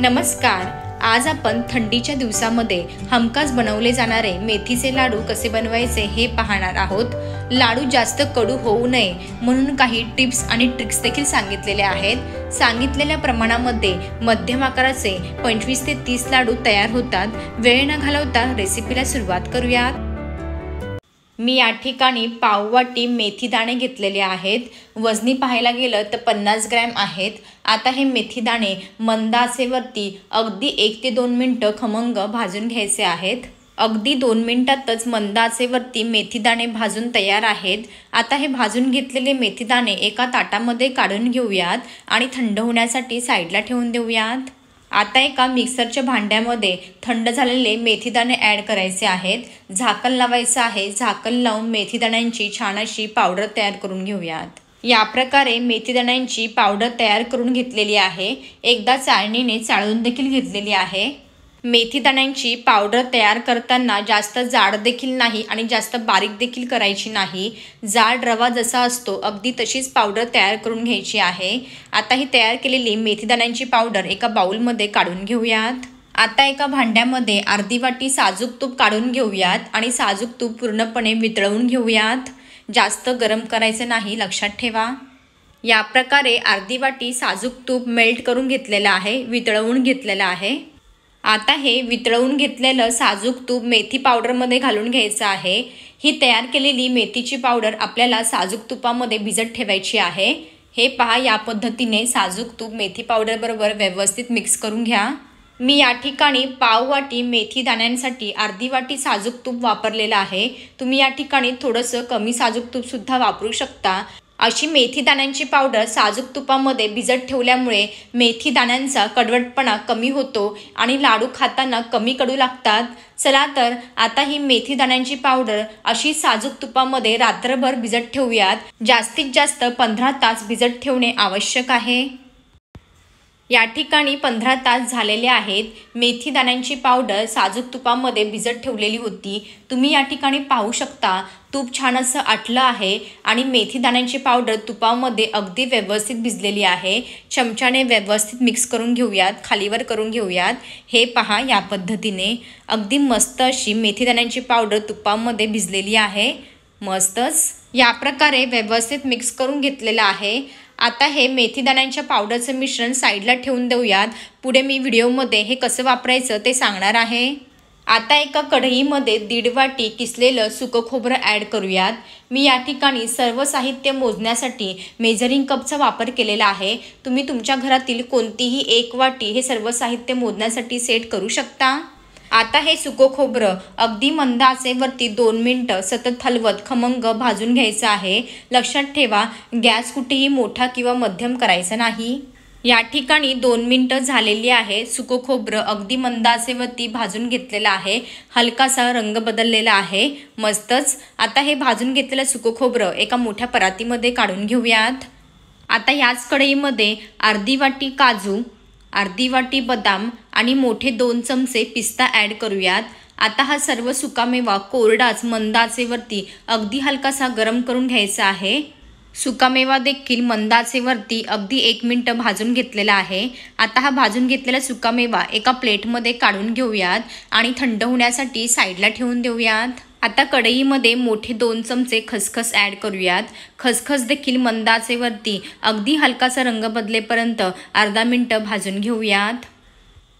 नमस्कार आज आपण थंडीच्या दिवसामध्ये हमखास बनवले जाणारे मेथीचे लाडू कसे बनवायचे हे पाहणार आहोत लाडू जास्त कडू होऊ नये म्हणून काही टिप्स आणि ट्रिक्स देखील सांगितलेले आहेत सांगितलेल्या प्रमाणामध्ये मध्यम आकाराचे पंचवीस ते तीस लाडू तयार होतात वेळ न घालवता रेसिपीला सुरुवात करूयात मी या ठिकाणी पाववाटी मेथी दाणे घेतलेले आहेत वजनी पाहायला गेलं तर पन्नास ग्रॅम आहेत आता हे मेथी दाणे मंदासेवरती अगदी एक ते दोन मिनटं खमंग भाजून घ्यायचे आहेत अगदी दोन मिनटातच मंदासेवरती मेथी दाणे भाजून तयार आहेत आता हे भाजून घेतलेले मेथी दाणे एका ताटामध्ये काढून घेऊयात आणि थंड होण्यासाठी साईडला ठेवून देऊयात आता एका मिक्सरच्या भांड्यामध्ये थंड झालेले मेथीदाणे ॲड करायचे आहेत झाकण लावायचं आहे झाकण लावून मेथीदाण्यांची छान अशी पावडर तयार करून घेऊयात या प्रकारे मेथीदाण्यांची पावडर तयार करून घेतलेली आहे एकदा चाळणीने चाळून देखील घेतलेली आहे मेथी दाण्यांची पावडर तयार करताना जास्त जाड देखील नाही आणि जास्त बारीक देखील करायची नाही जाड रवा जसा असतो अगदी तशीच पावडर तयार करून घ्यायची आहे आता ही तयार केलेली मेथी दाण्यांची पावडर एका बाऊलमध्ये काढून घेऊयात आता एका भांड्यामध्ये अर्धी वाटी साजूक तूप काढून घेऊयात आणि साजूक तूप पूर्णपणे वितळवून घेऊयात जास्त गरम करायचं नाही लक्षात ठेवा या प्रकारे अर्धी वाटी साजूक तूप मेल्ट करून घेतलेलं आहे वितळवून घेतलेलं आहे आता हे वितळवून घेतलेलं साजूक तूप मेथी पावडरमध्ये घालून घ्यायचं आहे ही तयार केलेली मेथीची पावडर आपल्याला साजूक तुपामध्ये भिजत ठेवायची आहे हे पहा या पद्धतीने साजूक तूप मेथी पावडरबरोबर व्यवस्थित मिक्स करून घ्या मी या ठिकाणी पाव वाटी मेथी दाण्यांसाठी अर्धी वाटी साजूक तूप वापरलेलं आहे तुम्ही या ठिकाणी थोडंसं कमी साजूक तूपसुद्धा वापरू शकता अशी मेथी दाण्यांची पावडर साजूक तुपामध्ये भिजत ठेवल्यामुळे मेथी दाण्यांचा कडवटपणा कमी होतो आणि लाडू खाताना कमी कडू लागतात चला तर आता ही मेथी दाण्यांची पावडर अशी साजूक तुपामध्ये रात्रभर भिजत ठेवूयात जास्तीत जास्त पंधरा तास भिजत ठेवणे आवश्यक आहे या ठिकाणी पंधरा तास झालेले आहेत मेथी दाण्यांची पावडर साजूक तुपामध्ये भिजत ठेवलेली होती तुम्ही या ठिकाणी पाहू शकता तूप छान असं आटलं आहे आणि मेथी दाण्यांची पावडर तुपामध्ये अगदी व्यवस्थित भिजलेली आहे चमच्याने व्यवस्थित मिक्स करून घेऊयात खालीवर करून घेऊयात हे पहा या पद्धतीने अगदी मस्त अशी मेथी दाण्यांची पावडर तुपामध्ये भिजलेली आहे मस्तच या प्रकारे व्यवस्थित मिक्स करून घेतलेलं आहे आता हे मेथीदाण्यांच्या पावडरचं मिश्रण साईडला ठेवून देऊयात पुढे मी व्हिडिओमध्ये हे कसं वापरायचं ते सांगणार आहे आता एका कढईमध्ये दीड वाटी किसलेलं सुकं खोबरं ॲड करूयात मी या ठिकाणी सर्व साहित्य मोजण्यासाठी मेजरिंग कपचा वापर केलेला आहे तुम्ही तुमच्या घरातील कोणतीही एक वाटी हे सर्व साहित्य मोजण्यासाठी सेट करू शकता आता हे सुको खोबरं अगदी मंद आचेवरती दोन मिनटं सतत हलवत खमंग भाजून घ्यायचं आहे लक्षात ठेवा गॅस कुठेही मोठा किंवा मध्यम करायचा नाही या ठिकाणी दोन मिनटं झालेली आहे सुको खोबरं अगदी मंद आचेवरती भाजून घेतलेलं आहे हलकासा रंग बदललेला आहे मस्तच आता हे भाजून घेतलेलं सुको खोबरं एका मोठ्या परातीमध्ये काढून घेऊयात आता याच कढईमध्ये अर्धी वाटी काजू अर्धी वाटी बदाम आणि मोठे दोन चमचे पिस्ता ॲड करूयात आता हा सर्व सुकामेवा कोरडाच मंदाचेवरती अगदी हलकासा गरम करून घ्यायचा आहे सुकामेवा देखील मंदाचेवरती अगदी एक मिनटं भाजून घेतलेला आहे आता हा भाजून घेतलेला सुकामेवा एका प्लेटमध्ये काढून घेऊयात आणि थंड होण्यासाठी साईडला ठेवून देऊयात आता कढईमध्ये मोठे दोन चमचे खसखस ॲड करूयात खसखस देखील मंदाचे आचेवरती अगदी हलकासा रंग बदलेपर्यंत अर्धा मिनटं भाजून घेऊयात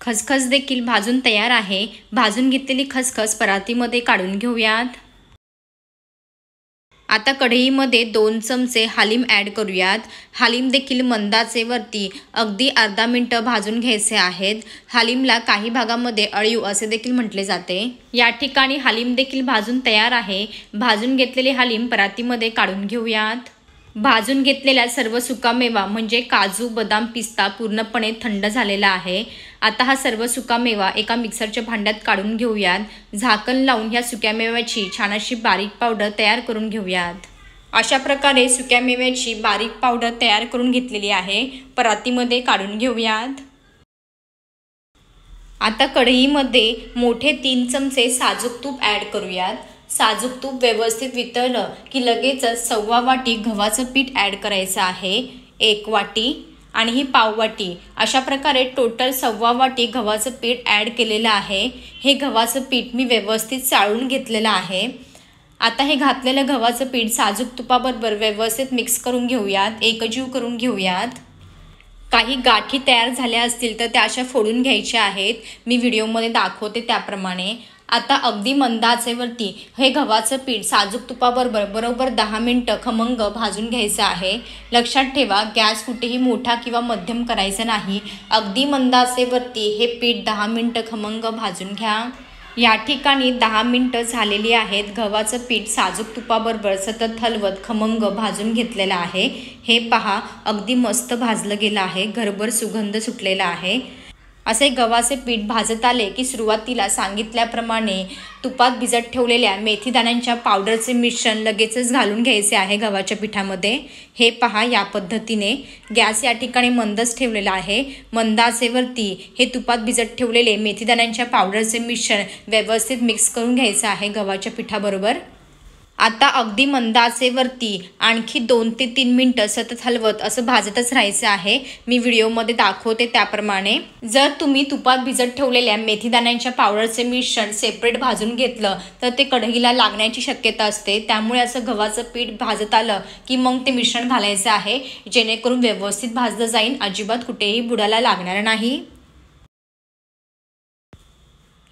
खसखस देखील भाजून तयार आहे भाजून घेतलेली खसखस परातीमध्ये काढून घेऊयात आता कढईमध्ये दोन चमचे हालीम ॲड करूयात हालीम देखील वरती अगदी अर्धा मिनटं भाजून घ्यायचे आहेत हालीमला काही भागामध्ये अळीव असे देखील म्हटले जाते या ठिकाणी हालीम देखील भाजून तयार आहे भाजून घेतलेले हालीम परातीमध्ये काढून घेऊयात भाजून घेतलेला सर्व सुकामेवा म्हणजे काजू बदाम पिस्ता पूर्णपणे थंड झालेला आहे आता हा सर्व सुकामेवा एका मिक्सरच्या भांड्यात काढून घेऊयात झाकण लावून ह्या सुक्यामेव्याची छान अशी बारीक पावडर तयार करून घेऊयात अशा प्रकारे सुक्यामेव्याची बारीक पावडर तयार करून घेतलेली आहे परातीमध्ये काढून घेऊयात आता कढईमध्ये मोठे तीन चमचे साजूक तूप ॲड करूयात साजूक तूप व्यवस्थित वितळलं की लगेचच सव्वा वाटी गव्हाचं पीठ ॲड करायचं आहे एक वाटी आणि ही पाववाटी अशा प्रकारे टोटल सव्वा वाटी गव्हाचं पीठ ॲड केलेलं आहे हे गव्हाचं पीठ मी व्यवस्थित चाळून घेतलेलं आहे आता हे घातलेलं गव्हाचं पीठ साजूक तुपाबरोबर व्यवस्थित मिक्स करून घेऊयात एकजीव करून घेऊयात काही गाठी तयार झाल्या असतील तर त्या अशा फोडून घ्यायच्या आहेत मी व्हिडिओमध्ये दाखवते त्याप्रमाणे आता अगदी मंदाचेवरती हे गव्हाचं पीठ साजूक तुपाबरोबर बरोबर दहा मिनटं खमंग भाजून घ्यायचं आहे लक्षात ठेवा गॅस कुठेही मोठा किंवा मध्यम करायचा नाही अगदी मंदाचेवरती हे पीठ दहा मिनटं खमंग भाजून घ्या या ठिकाणी दहा मिनटं झालेली आहेत गव्हाचं पीठ साजूक तुपाबरोबर सतत हलवत खमंग भाजून घेतलेलं आहे हे पहा अगदी मस्त भाजलं गेलं आहे घरभर सुगंध सुटलेला आहे असे गव्हाचे पीठ भाजत आले की सुरुवातीला सांगितल्याप्रमाणे तुपात भिजत ठेवलेल्या मेथीदाण्यांच्या पावडरचे मिश्रण लगेचच घालून घ्यायचे आहे गव्हाच्या पिठामध्ये हे पहा या पद्धतीने गॅस या ठिकाणी मंदच ठेवलेला आहे मंदाचेवरती हे तुपात भिजत ठेवलेले मेथीदाण्यांच्या पावडरचे मिश्रण व्यवस्थित मिक्स करून घ्यायचं आहे गव्हाच्या पिठाबरोबर आता अगदी मंदाचेवरती आणखी दोन ते तीन मिनटं सतत हलवत असं भाजतच राहायचं आहे मी व्हिडिओमध्ये दाखवते त्याप्रमाणे जर तुम्ही तुपात भिजत ठेवलेल्या मेथीदाण्यांच्या पावडरचे मिश्रण सेपरेट भाजून घेतलं तर ते कढईला लागण्याची शक्यता असते त्यामुळे असं गव्हाचं पीठ भाजत आलं की मग ते मिश्रण घालायचं आहे जेणेकरून व्यवस्थित भाजलं जाईल अजिबात कुठेही बुडाला लागणार नाही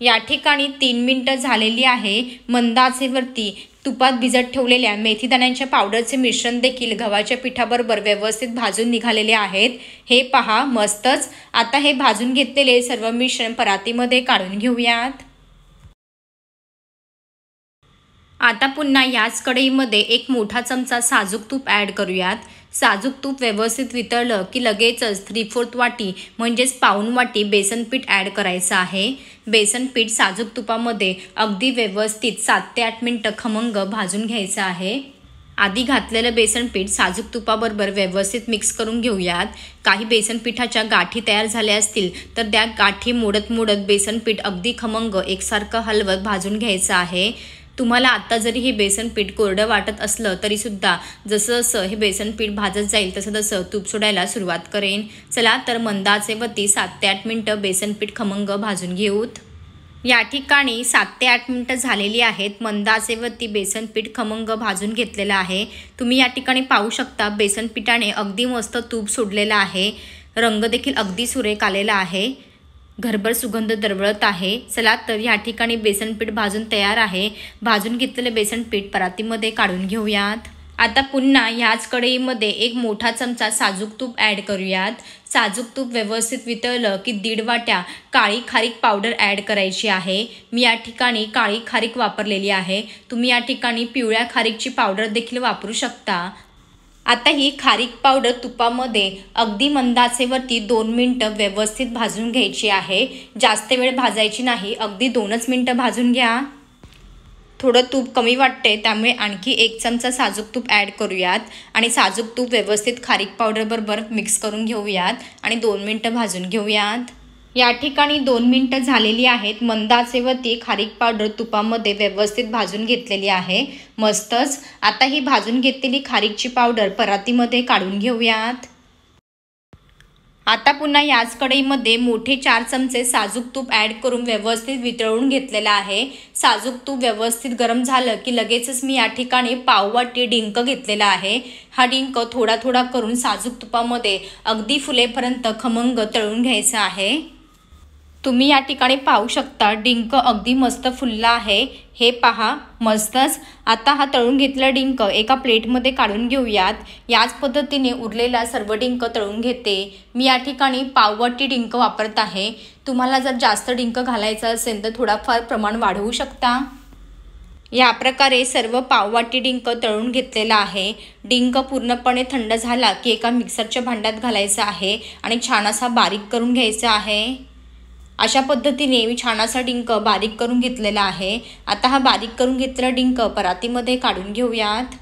या ठिकाणी तीन मिनटं झालेली आहे मंदाचेवरती तुपात भिजत ठेवलेल्या मेथीदाण्यांच्या पावडरचे मिश्रण देखील गव्हाच्या पिठाबरोबर व्यवस्थित भाजून निघालेले आहेत हे पहा मस्तच आता हे भाजून घेतलेले सर्व मिश्रण परातीमध्ये काढून घेऊयात आता पुन्हा याच कढईमध्ये एक मोठा चमचा साजूक तूप ॲड करूयात साजूक तूप व्यवस्थित वितळलं की लगेचच थ्री फोर्थ वाटी म्हणजेच पाऊन वाटी बेसन पीठ ॲड करायचं आहे बेसन पीठ साजूक तुपामध्ये अगदी व्यवस्थित सात ते आठ मिनटं खमंग भाजून घ्यायचं आहे आधी घातलेलं बेसन पीठ साजूक तुपाबरोबर व्यवस्थित मिक्स करून घेऊयात काही बेसन पिठाच्या गाठी तयार झाल्या असतील तर त्या गाठी मोडत मोडत बेसन पीठ अगदी खमंग एकसारखं हलवत भाजून घ्यायचं आहे तुम्हाला आत्ता जरी हे बेसन पीठ कोरडं वाटत असलं तरीसुद्धा जसं जसं हे बेसन पीठ भाजत जाईल तसं तसं तूप सोडायला सुरुवात करेन चला तर मंदाचे वती सात ते आठ मिनटं बेसन पीठ खमंग भाजून घेऊत या ठिकाणी सात ते आठ मिनटं झालेली आहेत मंदाचे वती बेसन पीठ खमंग भाजून घेतलेलं आहे तुम्ही या ठिकाणी पाहू शकता बेसन पिठाने अगदी मस्त तूप सोडलेलं आहे रंग देखील अगदी सुरेख आलेला आहे घरभर सुगंध दरवळत आहे चला तर या ठिकाणी बेसनपीठ भाजून तयार आहे भाजून घेतलेले बेसनपीठ परातीमध्ये काढून घेऊयात आता पुन्हा ह्याच कढईमध्ये एक मोठा चमचा साजूक तूप ॲड करूयात साजूक तूप व्यवस्थित वितळलं की दीड वाट्या काळी खारीक पावडर ॲड करायची आहे मी या ठिकाणी काळी खारीक वापरलेली आहे तुम्ही या ठिकाणी पिवळ्या खारीकची पावडर देखील वापरू शकता आता ही खारीक पावडर तुपामध्ये अगदी मंदाचेवरती दोन मिनटं व्यवस्थित भाजून घ्यायची आहे जास्त वेळ भाजायची नाही अगदी दोनच मिनटं भाजून घ्या थोडं तूप कमी वाटते त्यामुळे आणखी एक चमचा साजूक तूप ॲड करूयात आणि साजूक तूप व्यवस्थित खारीक पावडरबरोबर मिक्स करून घेऊयात आणि दोन मिनटं भाजून घेऊयात या ठिकाणी दोन मिनटं झालेली आहेत मंदाचे ती खारीक पावडर तुपामध्ये व्यवस्थित भाजून घेतलेली आहे मस्तच आता ही भाजून घेतलेली खारीकची पावडर परातीमध्ये काढून घेऊयात आता पुन्हा याच कढईमध्ये मोठे चार चमचे साजूक तूप ॲड करून व्यवस्थित वितळून घेतलेलं आहे साजूक तूप व्यवस्थित गरम झालं की लगेचच मी या ठिकाणी पाववाटी डिंक घेतलेला आहे हा डिंक थोडा थोडा करून साजूक तुपामध्ये अगदी फुलेपर्यंत खमंग तळून घ्यायचा आहे तुम्ही या ठिकाणी पाहू शकता डिंक अगदी मस्त फुलला आहे हे पहा मस्तच आता हा तळून घेतला डिंक एका प्लेटमध्ये काढून घेऊयात याच पद्धतीने उरलेला सर्व डिंक तळून घेते मी या ठिकाणी पाववाटी डिंक वापरत आहे तुम्हाला जर जास्त डिंक घालायचं असेल तर थोडाफार प्रमाण वाढवू शकता या प्रकारे सर्व पाववाटी डिंक तळून घेतलेला आहे डिंक पूर्णपणे थंड झाला की एका मिक्सरच्या भांड्यात घालायचं आहे आणि छान असा बारीक करून घ्यायचा आहे अशा पद्धतीने मी असा डिंक बारीक करून घेतलेला आहे आता हा बारीक करून घेतलेला डिंक परातीमध्ये काढून घेऊयात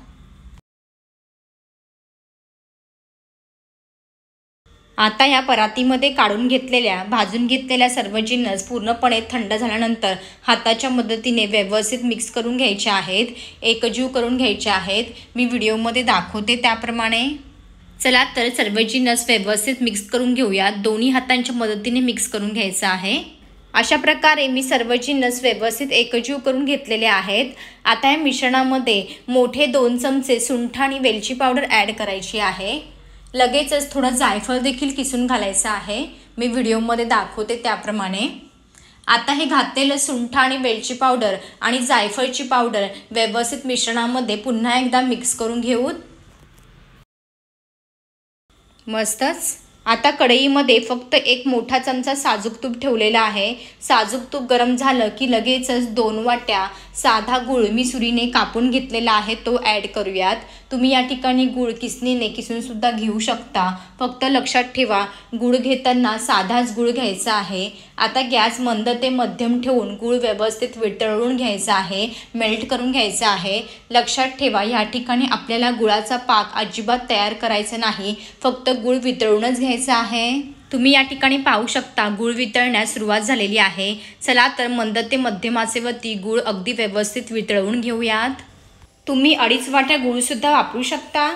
आता या परातीमध्ये काढून घेतलेल्या भाजून घेतलेल्या सर्व जिन्नस पूर्णपणे थंड झाल्यानंतर हाताच्या मदतीने व्यवस्थित मिक्स करून घ्यायचे आहेत एकजीव करून घ्यायचे आहेत मी व्हिडिओमध्ये दाखवते त्याप्रमाणे चला तर सर्व जीनस व्यवस्थित मिक्स करून घेऊया दोन्ही हातांच्या मदतीने मिक्स करून घ्यायचं आहे अशा प्रकारे मी सर्व जिन्नस व्यवस्थित एकजीव करून घेतलेले आहेत आता या मिश्रणामध्ये मोठे दोन चमचे सुंठ आणि वेलची पावडर ॲड करायची आहे लगेचच थोडं जायफळ देखील किसून घालायचं आहे मी व्हिडिओमध्ये दाखवते त्याप्रमाणे आता हे घातलेलं सुंठ आणि वेलची पावडर आणि जायफळची पावडर व्यवस्थित मिश्रणामध्ये पुन्हा एकदा मिक्स करून घेऊत मस्तच आता कढईमध्ये फक्त एक मोठा चमचा साजूक तूप ठेवलेला आहे साजूक तूप गरम झालं की लगेचच दोन वाट्या साधा गुळ मी सुरीने कापून घेतलेला आहे तो ॲड करूयात तुम्ही या ठिकाणी गूळ किसणीने किसूनसुद्धा घेऊ शकता फक्त लक्षात ठेवा गुळ घेताना साधाच गुळ घ्यायचा आहे आता गॅस मंद ते मध्यम ठेवून गुळ व्यवस्थित वितळून घ्यायचा आहे मेल्ट करून घ्यायचा आहे लक्षात ठेवा या ठिकाणी आपल्याला गुळाचा पाक अजिबात तयार करायचा नाही फक्त गुळ वितळूनच घ्यायचा आहे तुम्ही या ठिकाणी पाहू शकता गुळ वितळण्यास सुरुवात झालेली आहे चला तर मंद ते मध्यमाचे गुळ अगदी व्यवस्थित वितळवून घेऊयात तुम्ही अडीच वाट्या गुळसुद्धा वापरू शकता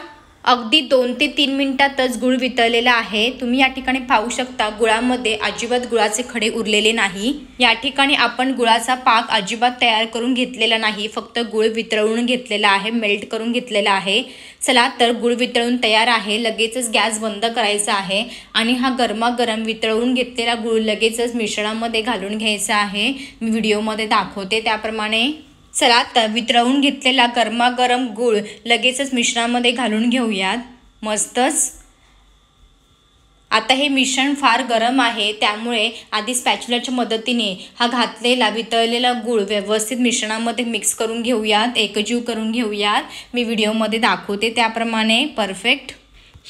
अगदी दोन ते तीन मिनटातच गुळ वितळलेला आहे तुम्ही या ठिकाणी पाहू शकता गुळामध्ये अजिबात गुळाचे खडे उरलेले नाही या ठिकाणी आपण गुळाचा पाक अजिबात तयार करून घेतलेला नाही फक्त गुळ वितळून घेतलेला आहे मेल्ट करून घेतलेला आहे चला तर गुळ वितळून तयार आहे लगेचच गॅस बंद करायचा आहे आणि हा गरमागरम वितळवून घेतलेला गुळ लगेचच मिश्रणामध्ये घालून घ्यायचा आहे मी व्हिडिओमध्ये दाखवते त्याप्रमाणे चला आता वितळवून घेतलेला गरमागरम गूळ लगेचच मिश्रणामध्ये घालून घेऊयात मस्तच आता हे मिश्रण फार गरम आहे त्यामुळे आधी स्पॅच्युलाच्या मदतीने हा घातलेला वितळलेला गूळ व्यवस्थित मिश्रणामध्ये मिक्स करून घेऊयात एकजीव करून घेऊयात मी व्हिडिओमध्ये दाखवते त्याप्रमाणे परफेक्ट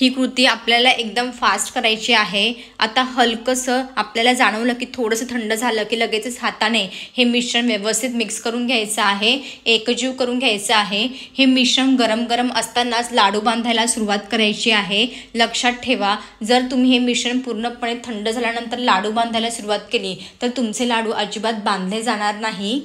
ही कृती आपल्याला एकदम फास्ट करायची आहे आता हलकंसं आपल्याला जाणवलं की थोडंसं थंड झालं की लगेचच हाताने हे मिश्रण व्यवस्थित मिक्स करून घ्यायचं आहे एकजीव करून घ्यायचं आहे हे मिश्रण गरम गरम असतानाच लाडू बांधायला सुरुवात करायची आहे लक्षात ठेवा जर तुम्ही हे मिश्रण पूर्णपणे थंड झाल्यानंतर लाडू बांधायला सुरुवात केली तर तुमचे लाडू अजिबात बांधले जाणार नाही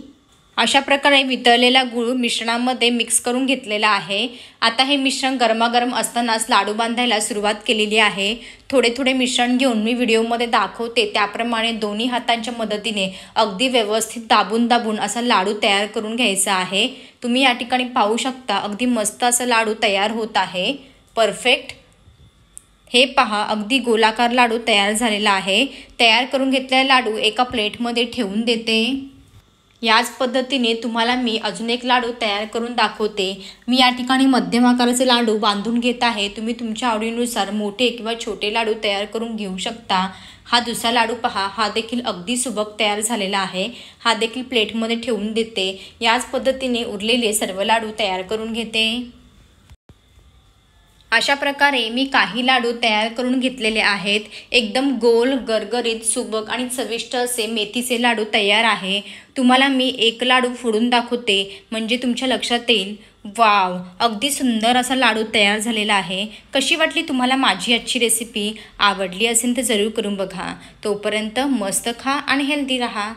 अशा प्रकारे वितळलेला गूळ मिश्रणामध्ये मिक्स करून घेतलेला आहे आता हे मिश्रण गरमागरम असतानाच लाडू बांधायला सुरुवात केलेली आहे थोडे थोडे मिश्रण घेऊन मी व्हिडिओमध्ये दाखवते त्याप्रमाणे दोन्ही हातांच्या मदतीने अगदी व्यवस्थित दाबून दाबून असा लाडू तयार करून घ्यायचा आहे तुम्ही या ठिकाणी पाहू शकता अगदी मस्त असा लाडू तयार होत आहे परफेक्ट हे पहा अगदी गोलाकार लाडू तयार झालेला आहे तयार करून घेतलेला लाडू एका प्लेटमध्ये ठेवून देते याच पद्धतीने तुम्हाला मी अजून एक लाडू तयार करून दाखवते मी या ठिकाणी मध्यम आकाराचे लाडू बांधून घेत आहे तुम्ही तुमच्या आवडीनुसार मोठे किंवा छोटे लाडू तयार करून घेऊ शकता हा दुसरा लाडू पहा हा देखील अगदी सुबक तयार झालेला आहे हा देखील प्लेटमध्ये ठेवून देते याच पद्धतीने उरलेले सर्व लाडू तयार करून घेते अशा प्रकारे मी काही लाडू तयार करून घेतलेले आहेत एकदम गोल गरगरीत सुबक आणि चविष्ट असे मेथीचे लाडू तयार आहे तुम्हाला मी एक लाडू फोडून दाखवते म्हणजे तुमच्या लक्षात येईल वाव अगदी सुंदर असा लाडू तयार झालेला आहे कशी वाटली तुम्हाला माझी आजची रेसिपी आवडली असेल तर जरूर करून बघा तोपर्यंत मस्त खा आणि हेल्दी राहा